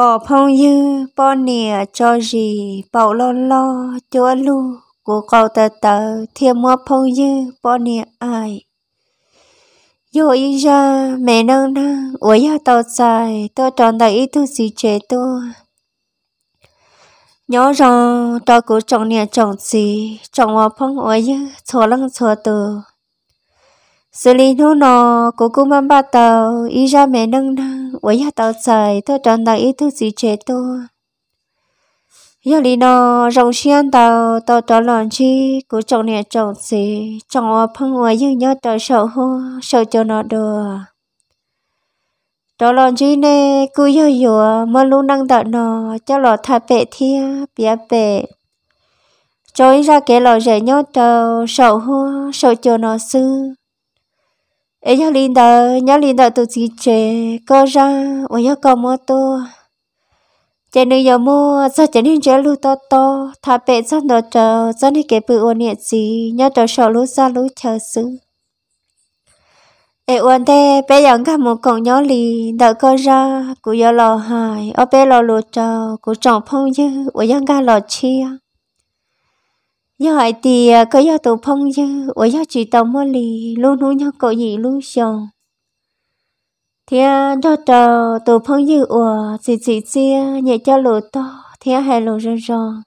bỏ phong dư bỏ nìa cho gì bảo lo lo chúa lu của cậu tờ tờ thiên mua phong dư bỏ nìa ai yo ý ra mẹ nâng nâng ủa ya tàu dài tôi tròn đầy ý tôi gì chế tôi nhớ rằng tôi cứ chọn nè chọn gì chọn vào phong ủa ya chờ lăng chờ từ xử lý nó nó cũng cũng mang ba tàu ý ra mẹ nâng nâng 我要到在 tôi chọn đại ý thức gì chế tôi giờ đi nó rồng xiên tàu tàu tàu lòn chi cứ trồng nè trồng gì trồng ở phân ngoài như nhớ trời sợ hô sợ cho nó được tàu lòn chi nè cứ giờ giờ mơ luôn năng tạo nó cho lò thà bệ thia bia bệ trôi ra cái lò rẻ nhớ trời sợ hô sợ cho nó xưa ấy nhớ linh đờ nhớ linh đờ tụi chị chè có ra ở nhớ có mua to chè nữ giờ mua sao chè nên chè lu to to thà bệ sao đờ chờ sao nên kẹp bự ôn nhẹ gì nhớ chờ sợ lu ra lu chờ xứ ấy ôn thế bé giờ cả một cọng nhớ lì đờ có ra cụ giờ lò hài ở bé lò lu chờ cụ trọng phong dư ở nhớ cả lò chia do hỏi thì có do tụ phong dư ở do chỉ tàu mua lì luôn luôn nhau cậu gì luôn xong thì à, do tàu tụ phong dư ở chỉ chỉ chia nhẹ cho lỗ to thì à, hai lỗ rần rần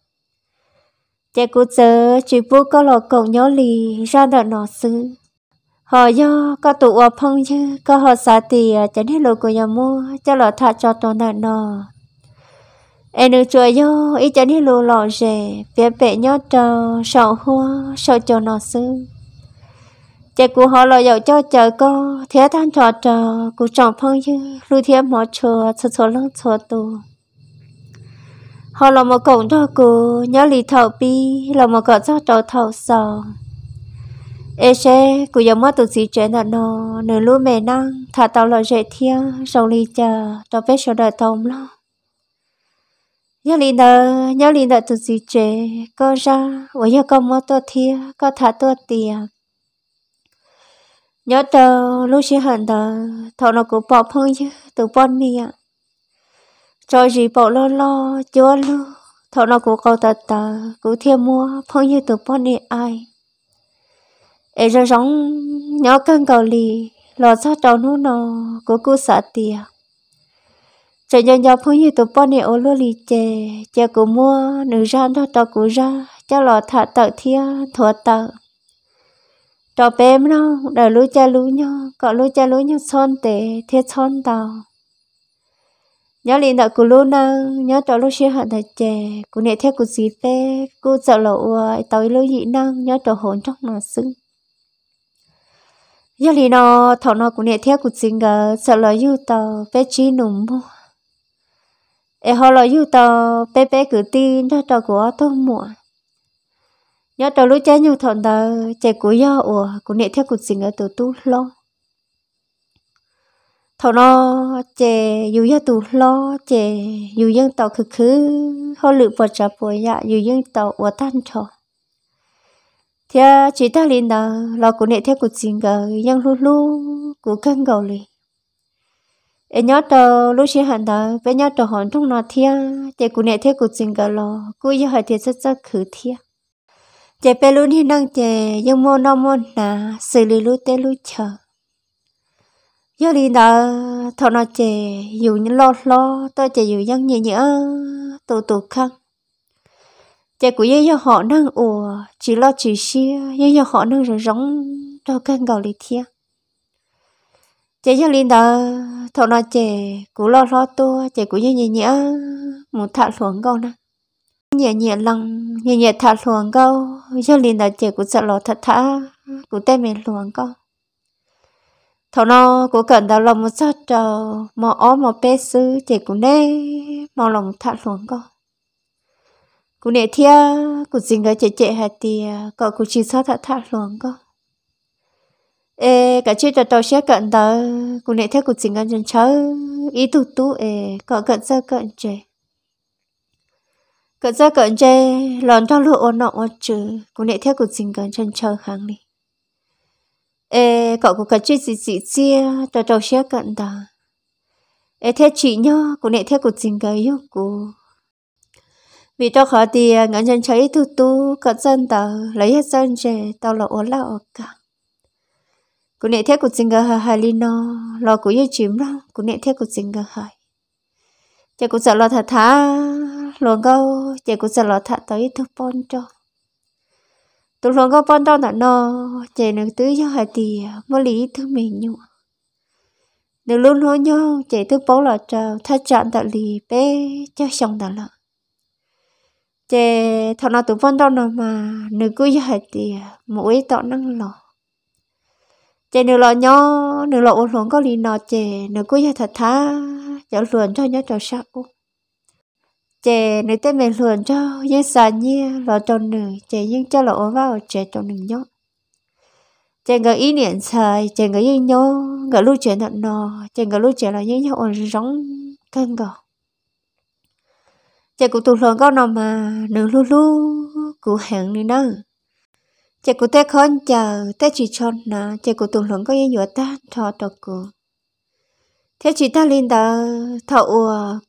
chạy cụ giờ chỉ vô có lỗ cậu nhớ lì ra đợt nọ xứ họ do có tụ ở phong dư có họ xả thì à, chẳng hết lỗ của nhà mua cho lỗ thả cho toàn đợt nọ em được chùa yo ý cho đi lù lò rẻ phía bệ nhó trờ sầu hoa sầu cho nó sư chạy cụ họ lò dầu cho chờ co thế than trò trờ cụ trọng phong như lưu thế mò chùa sờ sờ lưng sờ tù họ là một cổng cho cụ nhớ lì thầu bi là một cổng cho trò thầu sò ê xe cụ dòng mất tụt xì chuyện là nó nửa lúa mẹ năng thả tàu lò rẻ thia sau lì chờ cho phép sầu đời thông lắm nhớ linh đó nhớ linh đó tụi gì chế có ra với nhớ công mua tôi thia có thả tôi tiền nhớ tờ lúc xí hận tờ thọ nó cũng bỏ phong chứ tụi bọn mi ạ cho gì bỏ lo lo chúa lu thọ nó cũng cầu tờ tờ cũng thêm mua phong như tụi bọn đi ai ấy rồi giống nhớ căng cầu lì lo sao trâu nó nó cũng cứ sợ tiền cho nhân nhà phong như tụ bọn này ô lô lì chè chè cụ mua nữ ra đó tao cụ ra cho lò thả tợ thia thua tợ cho bé nó đời lú cha lú nhau có lú cha lú nhau son tệ thế son tàu nhớ liền đợi cụ lú nơ nhớ cho lú xí hạn thời chè cụ nệ theo cụ gì phê cụ sợ lộ uầy tàu lú dị năng nhớ cho hồn trong nó sưng nhớ liền nó thọ nó cụ nệ theo cụ gì gờ sợ lộ yêu tàu phê chi nùng mua e họ lo yêu tao, bé bé cứ tin nó tao của thông mùa nhớ tao lúc chơi nhiều thằng tàu chạy của do ủa của nệ theo cuộc sinh ở tù tu lo thằng nó chạy dù do tù lo chạy dù dân tao cứ cứ họ lựa vào cha bồi dạ dù dân tao ủa tan trò thì chỉ ta lên đó lo của nệ theo cuộc sinh ở dân lu lu của căng gầu liền ê nhớ tờ lúc xí hẳn đó bé nhớ tờ hòn trong nó thia chị cụ nè thấy cụ chừng cả lo cụ yêu hỏi thiệt rất rất khử thia chị bé luôn hi năng chị dùng môn nó môn nà xử lý lúc tê lúc chờ giờ đi đó thọ nó chị dù những lo lo tôi chị dù dân nhẹ nhỡ tụ tụ khăn chị cụ yêu yêu họ năng ủa chỉ lo chỉ xia yêu yêu họ năng rồi giống cho cân gạo lý thiêng chị cho linh đó thọ nó chị cú lo lo to chị cú như nhẹ nhẹ một thả xuống câu nè nhẹ nhẹ lăng nhẹ nhẹ thả xuống câu cho linh đó chị cú sợ lo thật thả cú tay mình xuống câu thọ nó cú cần đó lòng một sát trầu ờ, mò ó mò pê sứ chị cú nè mò lòng thả xuống câu cú nè thia cú dính đó chị chị hạt tiề cậu cú chỉ sát thả thả xuống câu ê cả chuyện trò tàu xe cận tờ cụ nệ theo cuộc chính ăn chân chớ ý tụ tú ê cọ cận sơ cận chê cận sơ cận chê lòn cho lụa ôn nọ ôn chữ cụ nệ theo cuộc chính gần chân chớ kháng đi ê cọ cụ cả chuyện gì gì chia trò tàu xe cận tờ ê theo chị nhá cụ nệ theo cuộc chính gần yêu cụ vì cho khó thì ngắn chân chớ ý tụ tú cận dân tờ lấy hết dân chê tao là ôn là ôn cẳng cú nệ thế của chính gà hà lino lo của yêu chìm đó cú nệ thế của chính gà hà cú sợ lo thả thả luôn gâu chị cú sợ lo thả tới thu pon cho tụi luôn gâu pon cho nó nó chị nữ tứ cho hà tì mua lý thứ mình nhụ nữ luôn hối nhau chị thứ bố là trào thay chọn tạo lì bé cho xong tạo lợi chị thằng nó tụi pon cho nó mà nữ cứ cho hà tì mỗi tạo năng lọ chè nửa lọ nhỏ nửa lọ uống xuống có lì nọ chè nửa cuối thật thà chở luồn cho nhớ trò sao chè nửa tên mình luồn cho dễ xả nhia lọ trò nửa chè nhưng cho lọ vào chè trò nửa nhỏ chè ngờ ý niệm xài chè ngờ yên nhớ ngờ lưu chè nọ nọ chè ngờ lưu chè là những nhau ổn rong cân gò chè cũng tụt luồn có nọ mà nửa lu lu cụ hẹn đi nữa chị cô tê khôn chờ tê chị chọn nà chị cô tùng lũng có yên nhựa ta cho được cô thế chị ta lên tờ thọ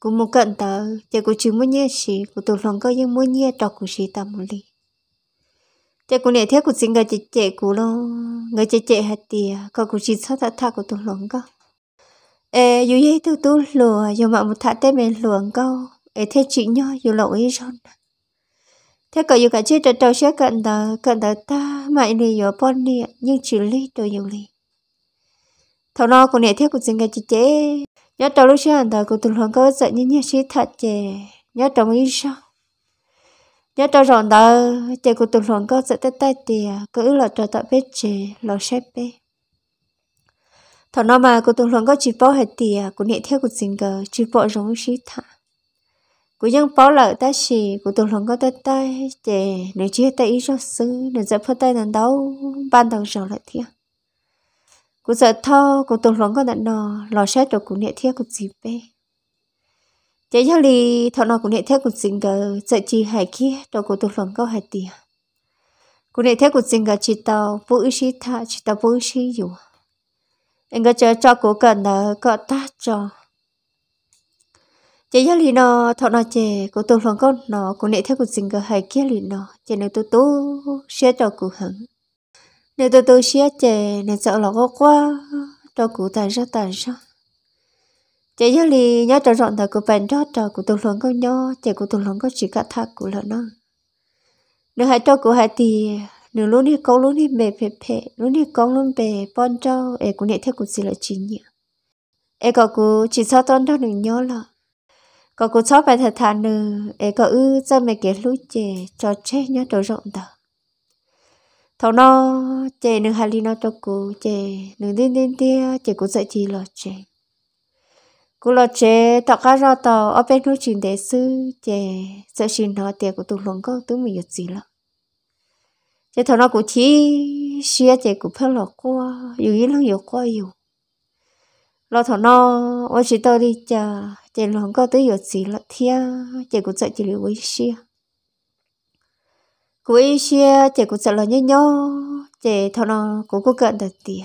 cụ một cận tờ chị cô chỉ muốn nhẹ xí cô tùng lũng có yên muốn nhẹ tàu cụ xí tầm một ly chị cô này thế cô xin người chị chị cụ lo người chị chị hạt tìa có cô chỉ sao ta tha cụ tùng lũng cơ ê dù vậy tôi tu lùa dù mà một thả tê mình lùa câu ê thế chỉ nhau dù ấy chọn thế cậu yêu cả chơi trò trò sẽ cận tờ cận tờ ta mãi nì ở bọn nhưng chỉ lý trò yêu lý thầu nó còn nè thế cũng xin cái chị chế nhớ trò lúc sáng tờ cũng từng lần có sợ như nhớ sĩ thật chè nhớ trò mới sao nhớ trò rộn tờ chè cũng từng hoàng có sợ tới tay tìa cứ là trò tạo biết chè lo xếp bếp thầu nó mà cũng từng hoàng có chỉ bỏ hết tìa cũng nè thế cũng xin cờ chỉ bỏ rộng sĩ thật của dân bảo lợi ta chỉ của tụi lòng có tay tay để để chia tay ý cho xứ để dập phân tay đàn đấu ban đầu rồi lại thiệt của sợ thơ của tụi lòng có đàn nò lò xét rồi của nhẹ thiệt của gì bé chế giáo lý thọ nò của nhẹ thiệt của sinh gờ sợ chi hải kia rồi của tụi lòng có hải tiền của nhẹ thiệt của sinh gờ chỉ tàu vô ý chí tha chỉ tàu vô ý chí dù anh có chờ cho của cần là có ta cho chỉ nhớ lì nó thọ nó chè của tôi phòng con nó cũng nệ theo của sinh cái hai kia lì nó chè nếu tôi tú xe cho cô hẳn nếu tôi tôi xe chè nên sợ là có quá cho cô tàn ra tàn ra chè nhớ lì nhớ cho rộng thời của bạn cho cho của tôi phòng con nhớ chè của tôi phòng con chỉ cả thác của lợn nó nếu hai cho cụ hai thì nếu lúc đi câu lúc đi bề bề bề lúc đi câu lúc bề bon cho em cũng nệ theo của sinh là chính nhỉ em có cụ chỉ sao tôi đâu đừng nhớ là có cú chó bài thật thà nữ ấy có ư cho mẹ kể lũ chè cho chè nhá đồ rộng tờ thầu nó chè nữ hà li nó cho cô chè nữ tin tin tia chè cú dạy chi lọ chè cú lọ chè tọt cá rọ tờ ở bên núi chìm để sư chè sợ xin nó tiền của tụi lồng có tụi mình giật gì lắm chè thầu nó cú chỉ xia chè cú phải lọ qua dù ý lăng dù qua dù lo thầu nó ôi chỉ tao đi chờ chị luôn có tới giờ gì là thia chị cũng sợ chị liệu với xia với xia chị cũng sợ là nhớ nhớ chị thọ nó cũng có cận được tiền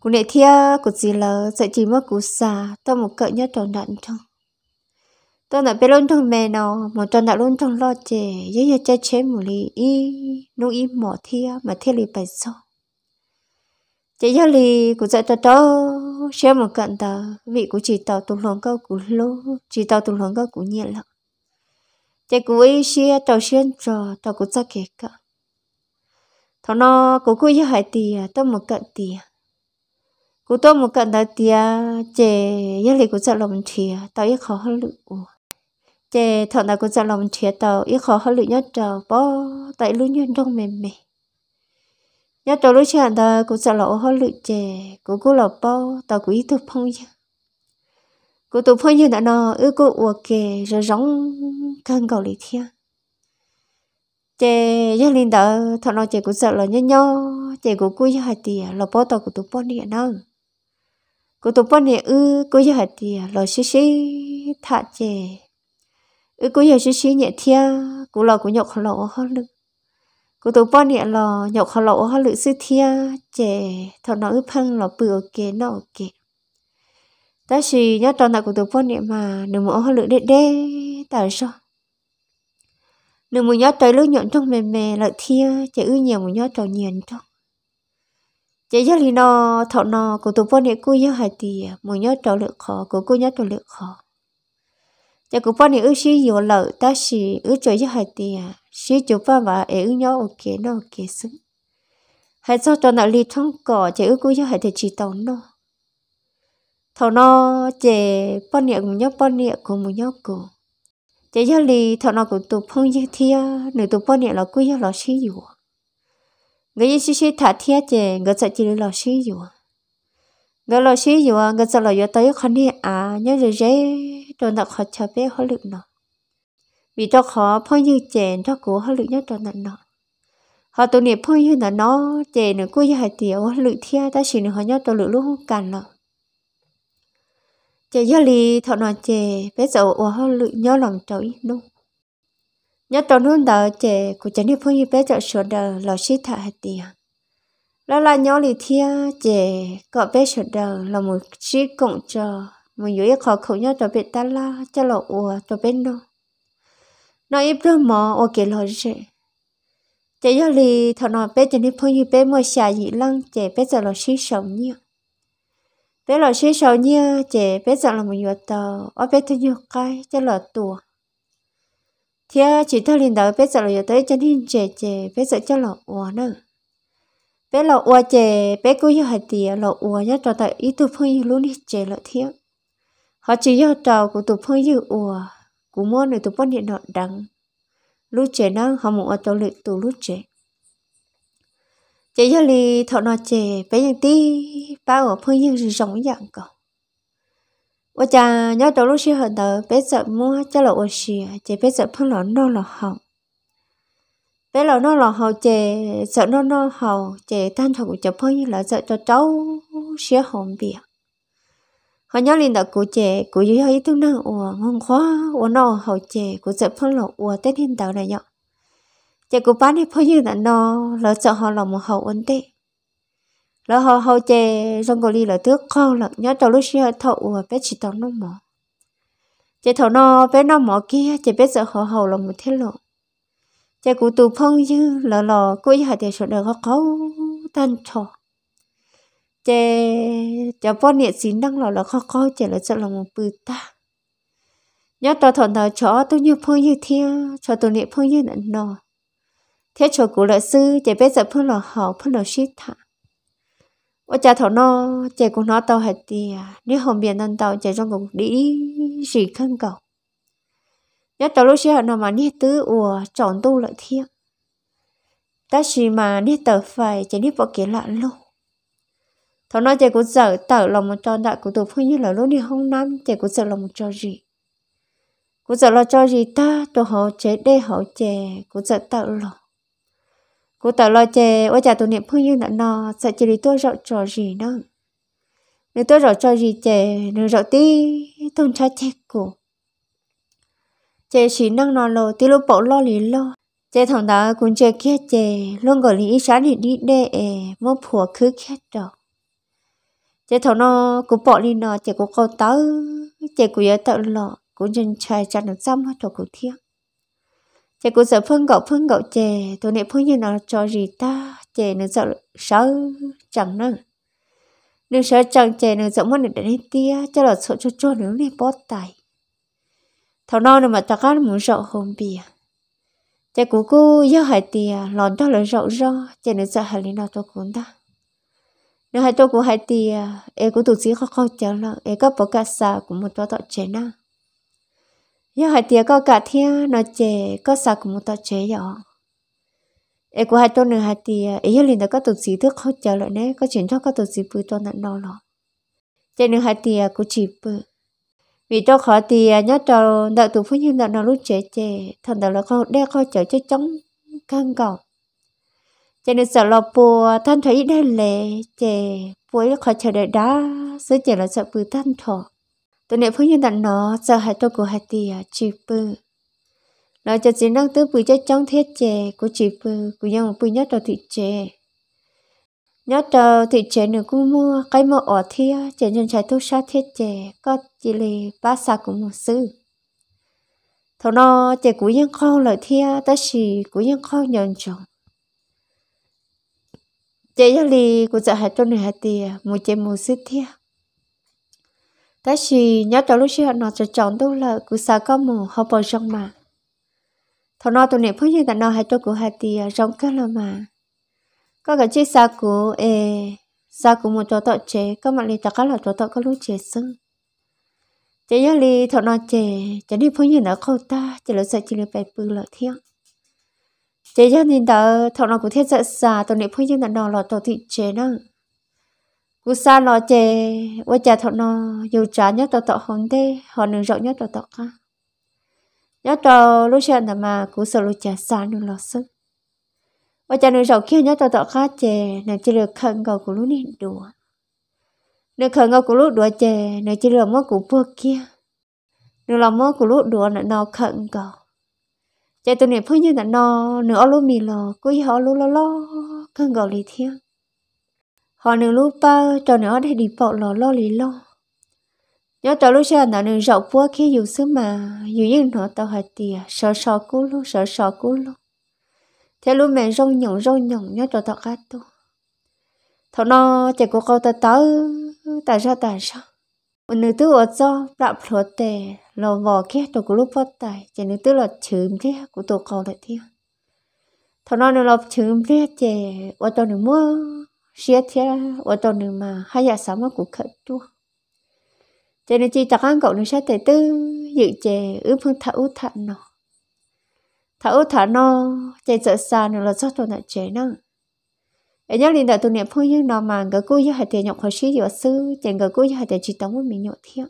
cú này thia cú gì là sợ chỉ mất cú xa, tao một cận nhất tròn đạn trong tao nãy bên luôn trong mẹ nó một tròn đạn luôn trong lo chè dễ dễ chơi chế một ly y nô y mỏ thia mà thia lì bảy sau chỉ cho lì cũng dạy tao đó xem một cận tờ vị của chỉ tao tụt lòng câu của lô chỉ tao tụt lòng câu của nhiệt lắm chỉ của ấy xe tao xuyên trò tao cũng chắc kẹt cả thằng nó cũng cứ như hải tìa tao một cận tìa cũng tao một cận tao tìa chỉ cho lì cũng dạy lòng tìa tao ít khó hơn lự chỉ thằng nào cũng dạy lòng tìa tao ít khó hơn lự nhất trò bó tại lũ nhân trong mềm mềm nhớ tôi lúc chuyện ta cũng sợ lộ hơi lụi chè cũng cũng lộ bao ta cũng ít thực phong chứ cũng tụ phong như đã nó ư cô ủa kề rồi giống căng cầu lý thiên chè gia đình đó thọ nó chè cũng sợ lộ nhớ nhớ chè cũng cúi hai tìa lộ bao ta cũng tụ phong điện nó, cô tụ bọn này ư cô giờ hạt tìa lo xí xí thà chè ư cô giờ xí xí nhẹ thia cô lo cô nhậu khó lo hơn lưng cô lỗ suy Ta กูตัวป้อนเนี่ยเราหยกเขาเราเขาหรือซื้อเทียเจ๋ถอดน้องพังเราเปลือกเกนอกเกแต่ชี nhớ ตอน nào của tôi quan niệm mà đừng muốn họ lựa đê đê tại sao đừng muốn nhớ tới lứa nhọn trong mềm mềm lợi thia chỉ ư nhiều muốn nhớ trò nhiền trong chỉ nhớ lý nó thọ nó của tôi quan niệm cô nhớ hai tỷ muốn nhớ trò lượng khó của cô nhớ trò lượng khó chỉ của quan niệm ư xí nhiều lợi ta xí ư trời nhớ hai tỷ sĩ chủ ba mà ấy nhớ ok nó ok sướng hay sao cho nó li thăng cỏ chỉ ước cuối cho hay thể chỉ tàu nó thầu nó chỉ bao nhiêu cũng nhớ bao nhiêu cũng muốn nhớ cũng chỉ cho li thầu nó cũng tụp phong như thia nửa tụp bao nhiêu là cuối cho là sĩ chủ người như sĩ sĩ thả thia chỉ người sợ chỉ là sĩ chủ người là sĩ chủ người sợ là do tới khó đi à nhớ rồi dễ cho nó khó cho bé khó lực nó vì cho khó phơi như chèn cho cố họ lựa nhất cho nặng nọ họ tụ niệm phơi như là nó chèn nó cô như hai tiểu lựa thia ta chỉ họ nhất cho lựa luôn không cần nọ chè do lì thọ nọ chè bé dầu ủa họ lựa nhớ lòng trời nung nhớ tôi luôn đợi chè của chân đi phơi như bé dầu sửa đờ lò xí thả hai tiểu đó là nhỏ lì thia chè cọ bé sửa đờ là một chiếc cộng cho một dưới khó khẩu nhớ cho bé ta la cho lò ủa cho bé nung nói ít rồi mà ô kể lời rồi chỉ do lì thọ nó bé chỉ nên phong như bé mua xà gì lăng chỉ bé giờ là suy sầu nhiều bé là suy sầu nhiều chỉ bé giờ là một vợ tờ ở bé tôi nhiều cái chỉ là tuổi thì chỉ thọ liền đầu bé giờ là vợ tới cho nên chỉ chỉ bé giờ cho là ủa nữa bé là ủa chỉ bé cứ như hai tiền là ủa nhất cho tại ít tôi phong như luôn đi chỉ là thiếu họ chỉ do trò của tôi phong như ủa cú mua này tụi bọn điện nọ đăng lúc trẻ nó họ muốn ở chỗ lịch tụ lúc trẻ chị giờ thì thọ nọ trẻ bé những tí bao ở phương những rộng dạng cậu và cha nhớ chỗ lúc xưa hơn tớ bé sợ mua cho lộ ở xì chị bé sợ phương lọ nó lọ hồng bé lọ nó lọ hầu chị sợ nó nó hầu chị tan thọ của chồng phương là sợ cho cháu xía hồng biển họ nhớ linh đạo của trẻ của dưới hơi tương năng ủa ngon khó ủa nọ hậu trẻ của sợ phân lộ ủa tết hiện đạo này nhở trẻ của bán thì phải như là nó lỡ sợ họ lòng một hậu ấn tệ lỡ họ hậu trẻ trong cổ ly là tước kho lỡ nhớ đầu lúc xưa thọ ủa bé chỉ tao nó mỏ trẻ thọ nó bé nó mỏ kia trẻ biết sợ họ hậu lòng một thế lộ trẻ của tù phong như lỡ lò cô ấy hại để sợ được họ có tan trò chế cho bọn nhiệt xin năng lò là khó khó chế là sợ lòng một ta nhớ tao thọn thở chó tôi như phương như thiên cho tôi niệm phương như nận nò thế cho cụ lợi sư chế biết giờ phương lò họ phương lò shit thả ở cha thọ nó chế cũng nó tao hạt tìa à, nếu hôm biển nâng tao chế trong cùng đi gì khăn cầu nhớ tao lúc xưa nó mà nét tứ ủa chọn tu lợi thiên ta chỉ mà nét tờ phải chế nét bỏ kiến lạ luôn thảo nói chạy cũng sợ tở lòng một cho đại của tôi phương như là lúc đi hông nam chạy cũng sợ lòng một cho gì cũng sợ lo cho gì ta tôi họ chế đê họ chè cũng sợ tở lòng cũng tở lo chè ôi chả tôi niệm phương như là nó sợ chỉ đi tôi rộng cho gì nó nếu tôi rộng cho gì chè nếu rộng tí tôi cho chè cổ chè chỉ năng nó lồ tí lúc bộ lo lý lo chè thằng đó cũng chơi kia chè luôn gọi lý sáng thì đi đê mô phùa khứ khét đó chế thằng nó cũng bỏ đi nọ chế cũng câu tớ chế cũng giờ tớ lọ cũng nhân chơi cho nó xong hết rồi cũng thiếu chế cũng sợ phân gạo phân gạo chế tôi này phân như nó cho gì ta chế nó sợ sợ chẳng nữa nếu sợ chẳng chế nó sợ mất được đến tia cho là sợ cho cho nó này bó tay thằng nó mà ta cá muốn sợ không bìa chế cũng cô giờ hai tia lòn cho là rậu ro chế nó sợ hai lý nào tôi cũng ta nó hai tôi của hai thì à, em cũng tụt xí khó khăn chéo là em có bỏ cả xà của một tọa tọa chế na giờ hai thì có cả thiên nó chế có xà của một tọa chế nhỏ em của hai tôi nữa hai thì em liền đã có tụt xí thức khó chéo lại nè có chuyện cho có tụt xí bự tôi nặng nó lọ cho nên hai thì à, cũng chỉ bự vì tôi khó thì à, nhớ cho đợi tụi phụ nhân đợi nó lúc chế chế thằng đó là khó đeo khó chéo cho chống căng cầu cho nên sợ lo bùa thân thấy đây lệ chè bùi khó chờ đợi đã sứ chè là sợ bùi thân thọ tôi nệ phương nhân đàn nó sợ hại tôi của hại tiệt à, chỉ bự nó cho chính năng tư bùi cho trong thiết chè của chỉ bự của nhau bùi nhất là thị chè nhớ chờ thị chè nửa cũng mua cái mua ở thia chè nhân trái tôi sát thiết chè có chỉ lì ba sa của một sư thầu nó chè của nhân kho lời thia ta xì của nhân kho nhận chồng chị giáo lì của sợ hạt trong này hạt tìa mùa chị mùa xít thia ta à? chỉ nhớ cho lúc xưa nó sẽ chọn đâu là cứ sợ có mù họ bờ trong mà thọ nó tụi này phơi như là nó hạt cho của hạt tìa à, rong cá là mà có cả chiếc xa của ê xa của một chỗ tọt chế có mặt lì tất cả là chỗ tọt có lúc chế sưng chị giáo lì thọ nó chế chỉ đi phơi như là khâu ta chỉ là sợ chỉ là bài bự lợi thiêng chế cho nên tớ thọ nó cũng thiết sợ xa tôi niệm phơi nhưng tớ nó là tớ thị chế nó cú xa nó chế quá chả thọ nó dù trả nhất tớ tọ hồn thế họ nương rộng nhất tớ tọ cả nhớ tớ lúc xem tớ mà cú sợ lúc chả xa nương lọ sức quá chả nương rộng kia nhớ tớ tọ cả chế nè chỉ được khẩn cầu của lúc này đùa nè khẩn cầu của lúc đùa chế nè chỉ được mất của bữa kia nè làm mất của lúc đùa nè nó khẩn cầu chạy tuần này phơi như là nó nửa lú mì lò cuối họ lú lo lo cơn gạo lì thiêng họ nửa lú ba cho nửa để đi bộ lò lo lì lo nhớ cho lúc xưa nó nửa rộng quá khi dù xứ mà dù như nó tao hạt tìa sợ sợ cú lú sợ sợ cú lú thế lú mẹ rong nhộng rong nhộng nhớ cho tao cắt tu thằng nó chạy của câu ta tới tại sao tại sao một tư ở cho đạp lúa tè lò vò kia của lúc phát tài chỉ nữ tư là chớm ria của tổ cầu lại thiêu thằng nó nữa là chớm ria chè ở cho nữ mua xia ở cho nữ mà hai giờ dạ sáng mà cũng khẩn chua cho nên ăn cậu nữ sẽ tệ tư dự chè ướp phương thảo thản nó thảo thản nó chè sợ xa nữa là cho tôi lại chè năng ấy nhớ linh đã tụi nè phong nhưng nó mà gỡ cú cho hai tiền nhọc khó sĩ giữa sư chẳng gỡ cú cho hai tiền chỉ tống với mình nhọ thiệt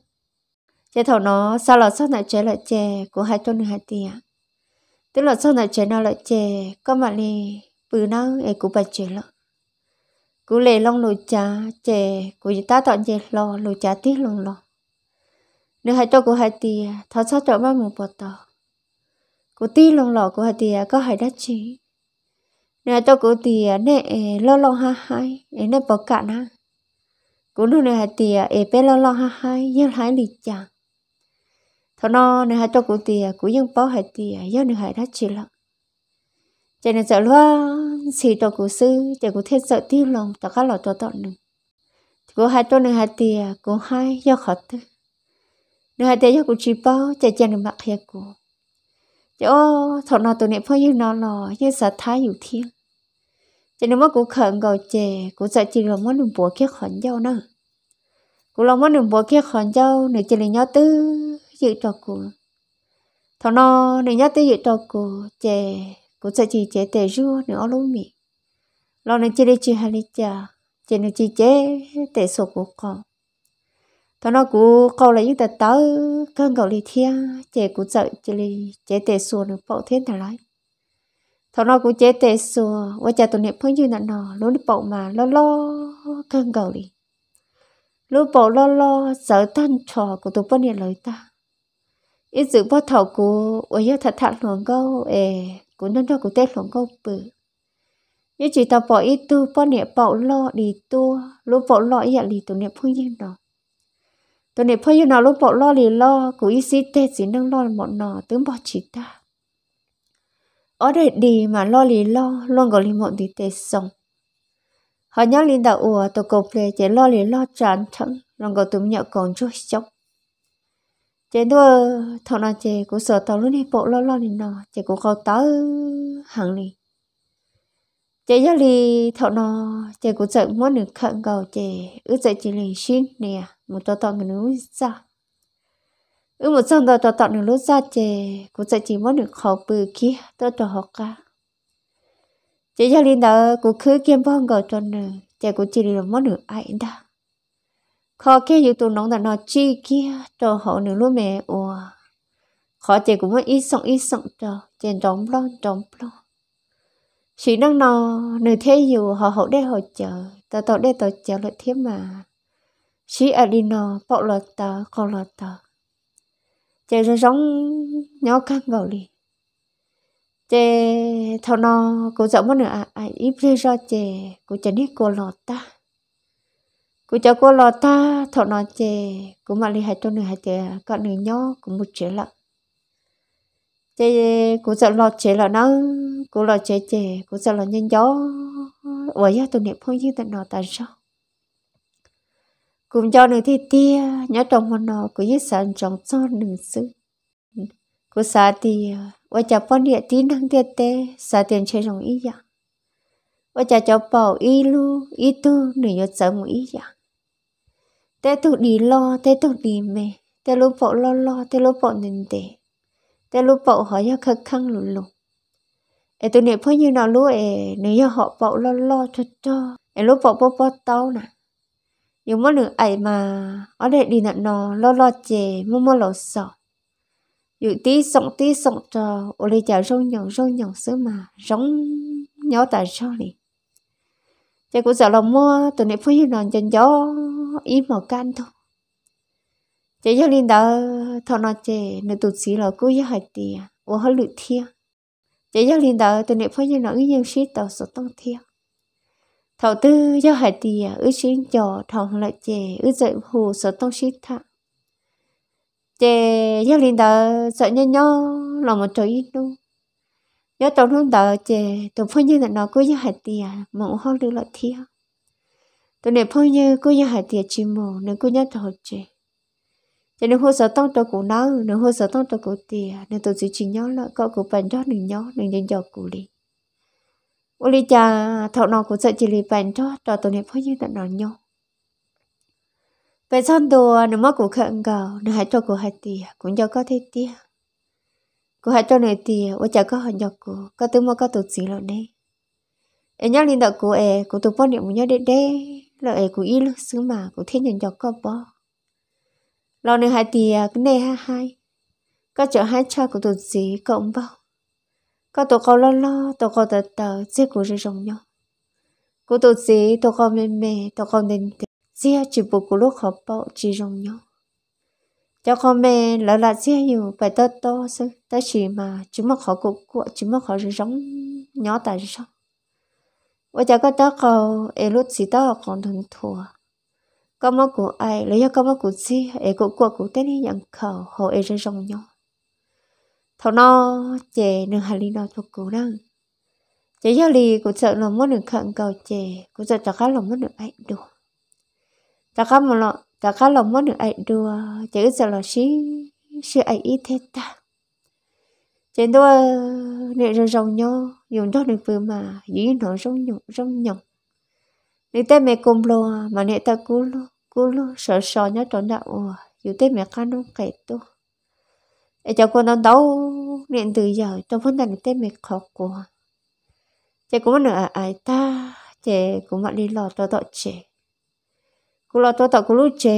chế thầu nó sao là sao lại chế lại chế của hai tuần hai tiền tức là sao lại chế nó lại chế có mà đi bự nó ấy cũng bạch chế lợ cú lệ long lùi cha chế của ta tọn chế lo lùi cha tiếc luôn lo nếu hai tôi của hai tiền thọ sao trộm mất một bọt tờ của tí lông lọ của hai tiền có hai đá chi nè tôi cố thì à, nè à, lo lo ha hai nè nè bỏ cả na cố lúc nè thì ế bé lo lo ha hai yêu hai lì chả thọ nó nè hai tôi cố thì à, cố dân bỏ hai thì yêu nè hai đã chỉ lắm cho nên sợ lo xì tao cố sư cho cố thiết sợ tiêu lòng tao khác lo tao tao nữa cố hai tôi nè hai thì cố hai yêu khó tư nè hai thì yêu cố chỉ bao cho cho nè mặc hai cố chỗ thọ nó tụi này phơi như nó lò như sợ thái hiểu thiên chỉ nếu mà cũng khẩn cầu chè cũng sợ chỉ là món đường bùa kia khẩn dâu nữa cũng là món đường bùa kia khẩn dâu nữa chỉ là nhớ tư dự trò của thọ nó nữa nhớ tư dự trò của chè cũng sợ chỉ chè tè rua nữa lúc mì lo nữa chỉ đi chỉ hai lý trà chỉ nữa chỉ chè tè sổ của con tao nó cú câu là những tờ tớ cơn cậu lì thia chế cú sợ chế lì chế tề xuồng nó bộ thiên thằng lại. tao nó cú chế tề xuồng với cha tụi niệm phương như nạn nọ lúc đi bộ mà lo lo cơn cậu lì lúc bộ lo lo sợ thân trò của tụi bữa niệm lời ta ít dự bắt thầu cú với nhà thật thật luồng câu ề cú nên đó cú tết luồng câu bự như chỉ tao bỏ ít tu bỏ niệm bộ lo đi tu lúc bộ lo ý là lì tụi niệm phương như nọ tôi này phơi nào lúc bỏ lo lì lo của ý xí tê chỉ nâng lo một nọ tướng bỏ chỉ ta ở đây đi mà lo lì lo luôn gọi lì một tí tê xong họ nhắc lên đạo ủa tôi cột lệ chỉ lo lì lo tràn thẳng lòng gọi tụm nhậu còn chút chốc chế đua thằng nào chế cũng sợ tao lúc này bộ lo lo lì nọ chế cũng khó tớ hàng này chế giờ li thọ nó chế cũng sợ muốn được khẩn cầu chế ước sợ chỉ lì xin nè một tao tao người núi ra ước một xong tao tao tao người núi ra chế cũng sợ chỉ muốn được học bự kia tao tao học cả chế giờ li đó cũng cứ kiêm phong cầu cho nè chế cũng chỉ lì muốn được ai đó khó kia dù tụi nóng là nó chi kia cho học nữa luôn mẹ ủa khó chế cũng muốn ít sống ít sống cho chế đóng lo đóng lo chỉ đang nò nửa thế dù họ hậu đây họ chờ ta tàu đây tàu chờ lại thế mà chỉ ở đi nò bọ lọt tờ còn lọt tờ chờ ra giống nhỏ căng vào đi chờ thao nò cô dẫm mất nữa à à ít rơi ra chờ cô chả biết cô lọt ta cô chờ cô lọt ta thao nò chờ cô mà đi hai chỗ nửa hai chờ còn nửa nhỏ cũng một chuyện lận chế cũng sợ lo chế là nó cũng lo chế chế cũng sợ lo nhân gió ủa giờ tụi niệm phong như tận nó tại sao cũng cho nên thì tia nhớ trong một nó cũng như sợ trong cho đừng sự cũng sợ thì ủa chả phong địa tí năng tiệt tê sợ tiền chơi rồng ý dạ ủa chả cháu bảo ý lu ý tu nửa nhớ sợ một ý dạ thế tụi đi lo thế tụi đi mê thế lúc bộ lo lo thế lúc bộ nên tệ แต่ลูก bộ họ cho khắc khăn lù lù ê tụi này phơi như nào lúa ê nếu như họ bộ lo lo cho cho ê lúc bộ bộ bộ tao nè nhưng mà nữa ấy mà ở đây đi nè nó lo lo chè mua mua lo sợ dù tí sống tí sống cho ô lê chả rong nhậu rong nhậu sớm mà rong nhậu tại sao đi? Chắc cũng sợ lòng mua tụi này phơi như nào chân gió ít màu can thôi chỉ cho linh đó thọ nó chè nó tụt xí là cứ giờ hạt tiền và hơi lụt thiệt chỉ cho linh đó tôi nãy phải cho nó cái dương sĩ tàu số tông thiệt thọ tư giờ hạt tiền ứ xin chờ thọ lại chè ứ dậy hồ số tông sĩ thạ chè cho linh đó sợ nhau nhau là một trời yên luôn giờ tàu luôn đó chè tàu phải như là nó cứ giờ hạt tiền mà cũng hơi lụt lại thiệt tôi nãy phải như cứ giờ hạt tiền chỉ mồ nên cứ nhớ thọ chè cho nên hồ sơ tông cho cụ nó nếu hồ sơ tông cho cụ tiền nên tôi chỉ chỉ nhớ là cậu cụ bệnh cho nên nhớ nên nên cho cụ đi ô lý cha thọ nó cũng sợ chỉ lì bệnh cho cho tôi niệm phải như tận nó nhau về sau đồ nếu mà cụ khẩn cầu nếu hãy cho cụ hai tiền cũng cho có thấy tiền cụ hãy cho này tiền ô chả có hận cho cụ có tướng mà có tụt gì rồi đấy em nhắc linh đạo cụ ê cụ tôi bao niệm nhớ đến đây là ê cụ y lực xứ mà cụ thiên nhận cho có bao lo nên hai tìa cái nè hai hai có chợ hai cha của tụt gì cộng bao có tổ cầu lo lo tổ cầu tờ tờ giết của rơi rồng nhau của tụt gì tổ cầu mềm mề tổ cầu nên giết chỉ bộ của lúc hợp bộ chỉ rồng nhau cho con mẹ lỡ là giết nhiều phải tơ to sư tớ chỉ mà chúng mà khó cục của chúng mà khó rơi rồng nhỏ tại sao vậy cho có tớ cầu em lúc gì tớ còn thường thua có mất của ai lấy cho có mất của chi ấy của cuộc của tên nhận khẩu hồ ấy ra rong nhau thầu no chè nương hà lý no cho cô đang chỉ do lì của sợ là mất được khẩn cầu chè của sợ chắc là mất được ai đùa chắc khá một lọ chắc khá là mất được ai đùa chỉ sợ là xí xí ai ít thế ta trên đó nè ra rong nhau dùng cho được vừa mà dĩ nó rong nhộng rong nhộng nếu thế mẹ cùng lo mà nè ta cú lo cú lo sợ sợ nhớ trốn đạo dù thế mẹ khăn không kể tôi để cho con nó đấu niệm từ giờ cho phân đàn thế mẹ khó của chị cũng nữa ai ta chị cũng bạn đi lò cho tội chị cú lò cho tội cú lúc chị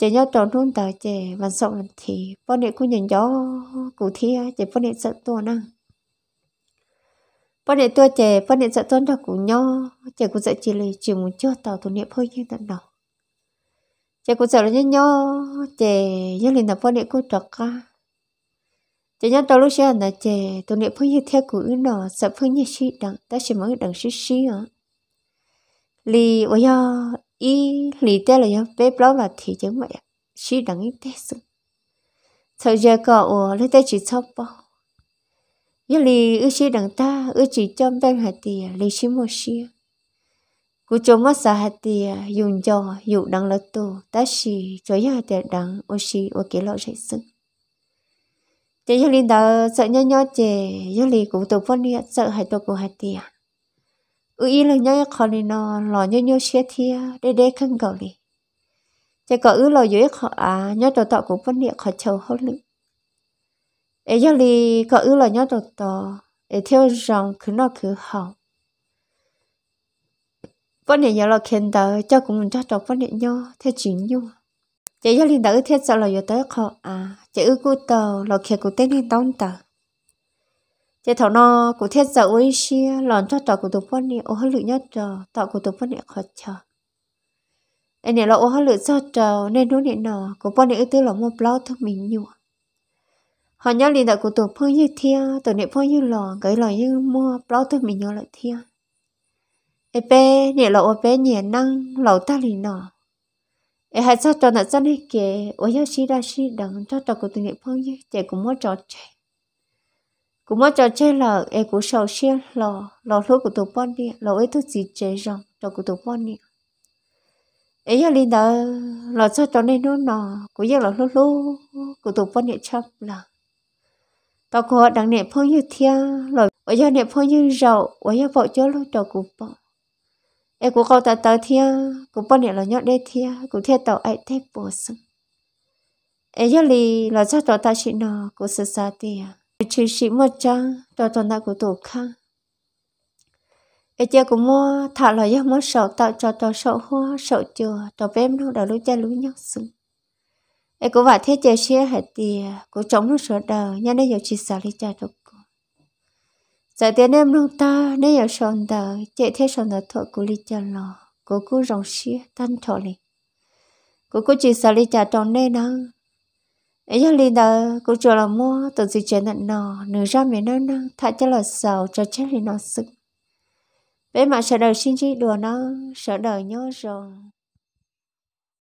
chị nhớ trốn luôn tờ chị và sợ thì con nè cũng nhìn gió cụ thi chị con nè sợ tôi năng bọn này tôi trẻ bọn này sợ tôn cho của nho trẻ cũng sợ chỉ lời chỉ muốn cho tàu tụ niệm hơi như tận đầu trẻ cũng sợ là như nho trẻ nhớ liền là bọn này cũng trọc ca trẻ nhớ tàu lúc xưa là trẻ tụ niệm hơi như theo cụ ư nọ sợ hơi như sĩ đặng ta chỉ mới đặng sĩ sĩ hả lì ôi ya ý lì tê là ya bé bao là thì chứ mày sĩ đặng ít tê sự sau giờ cậu lấy tay chỉ cho bao Nhớ lì ư chi đằng ta ư chỉ chom bên hạt tìa lì chi mô xia. Cú chôm mất xa hạt tìa dùng cho dụ đằng lỡ tù ta xì cho nhà tìa đằng ô xì ô kế lọ chạy sức. Chị nhớ lì đó sợ nhớ nhớ chè nhớ lì cũng tổ phân đi sợ hạt tù của hạt tìa. ư ý là nhớ khó lì nó lò nhớ nhớ xia thìa để để khăn cầu lì. Chị có ư lò dưới khó à nhớ tổ tọ của phân địa khó châu hốt lựng ấy giờ li có ư là nhớ đồ to ấy theo rằng cứ nó cứ hỏng vấn đề nhớ là khen tờ cho cũng mình cho trọc vấn đề nhớ theo chính nhu chỉ giờ li đỡ theo sợ là giờ tới họ à chỉ ư cô tờ là khen của tên nên tông tờ chỉ thằng nó của thiết sợ ấy xia lòn cho trọc của tụ vấn đề ô hơi lụy nhớ trò tạo của tụ vấn đề khó chờ anh này là ô hơi lụy sao trò nên nói này nọ của vấn đề ư tư là một blog thông minh nhiều họ nhớ liền đại của tổ phong như thia tổ niệm phong như lò cái lò như mua bao tôi mình nhớ lại thia ê bé niệm lò ô bé nhẹ năng lò ta liền nọ ê hai sao tròn lại chân hay kể ô yêu si đa si đằng cho trò của tổ niệm phong như chạy cũng mua trò chơi cũng mua trò chơi là ê của sầu xe lò lò lối của tổ phong đi lò ấy thứ gì chơi rồi trò của tổ phong niệm. ấy giờ linh đó lò sao tròn nên nó nọ của giờ lò lô lô của tổ phong niệm chấp là tao có đang niệm phong như thia rồi bây giờ niệm phong như rậu bây giờ vợ cho lúc đầu cụ bỏ em cũng câu ta tao thia cụ bỏ niệm là nhọ đây thia cụ thia tàu ai thế bổ sung em giờ lì là cho tàu ta chị nó cụ sơ sa tia chỉ chỉ một trang tàu tao na cụ tổ khang em giờ cũng mua thả lời giờ mua sậu tao cho tàu sậu hoa sậu chừa tao bém nó đã lúc cha lúc nhóc sưng em cũng vậy thế chơi xe hết thì cô chống nó sợ đờ nhá nên giờ chỉ sợ lý cha được cô giờ tiền em nông ta nên giờ sòn đờ chạy thế sòn đờ thôi cô lý cha lò cô cứ rong xe tan thọ này, cô cứ chỉ sợ lý cha trong đây đó ấy giờ lý đờ cô chờ là mua từ gì chơi nặng nò nửa ra mấy nó năng thay cho là sầu cho chết lý nó sức bé mà sợ đời xin chỉ đùa nó sợ đời nhớ rồi